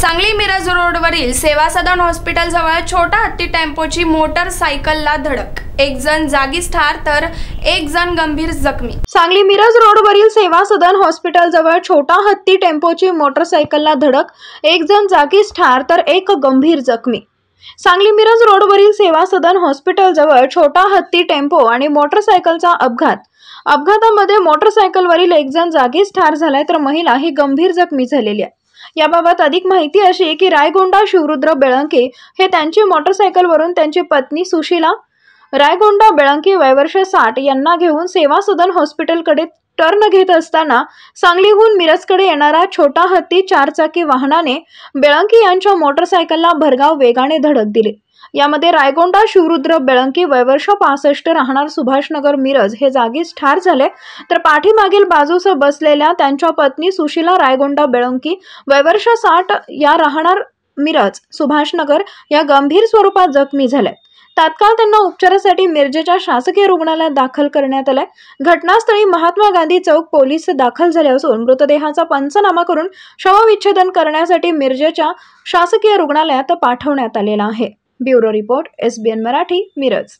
सांगली मिरज रोडवरील सेवा सदन हॉस्पिटलजवळ छोटा हत्ती टेम्पोची मोटरसायकलला धडक एक जण जागीच ठार तर एक जण गंभीर जखमी सांगली मिरज रोडवरील सेवा सदन हॉस्पिटल जवळ छोटा हत्ती टेम्पोची मोटरसायकलला धडक एक जण जागीच ठार तर एक गंभीर जखमी सांगली मिरज रोडवरील सेवा सदन हॉस्पिटल जवळ छोटा हत्ती टेम्पो आणि मोटरसायकलचा अपघात अपघातामध्ये मोटरसायकलवरील एक जण जागीच ठार झालाय तर महिला ही गंभीर जखमी झालेली आहे याबाबत अधिक माहिती अशी की रायगोंडा शिवरुद्र बेळंके हे त्यांची मोटरसायकलवरून त्यांची पत्नी सुशीला रायगोंडा बेळंकी वयवर्ष साठ यांना घेऊन सेवा सदन हॉस्पिटलकडे टर्न घेत असताना सांगलीहून मिरजकडे येणारा छोटा हत्ती चारचाकी वाहनाने बेळंकी यांच्या मोटरसायकलला भरगाव वेगाने धडक दिली यामध्ये रायगोंडा शिवरुद्र बेळंकी वयवर्ष पासष्ट राहणार सुभाषनगर मिरज हे जागीच ठार झाले तर पाठीमागील बाजूस बसलेल्या त्यांच्या पत्नी सुशिला रायगोंडा बेळंकी वयवर्ष साठ या राहणार मिरज सुभाषनगर या गंभीर स्वरूपात जखमी झाल्या तात्काळ त्यांना उपचारासाठी मिरजेच्या शासकीय रुग्णालयात दाखल करण्यात आलंय घटनास्थळी महात्मा गांधी चौक पोलीस दाखल झाले असून मृतदेहाचा पंचनामा करून शवविच्छेदन करण्यासाठी मिरजेच्या शासकीय रुग्णालयात पाठवण्यात आलेला आहे bureau report S B N Marathi Miraj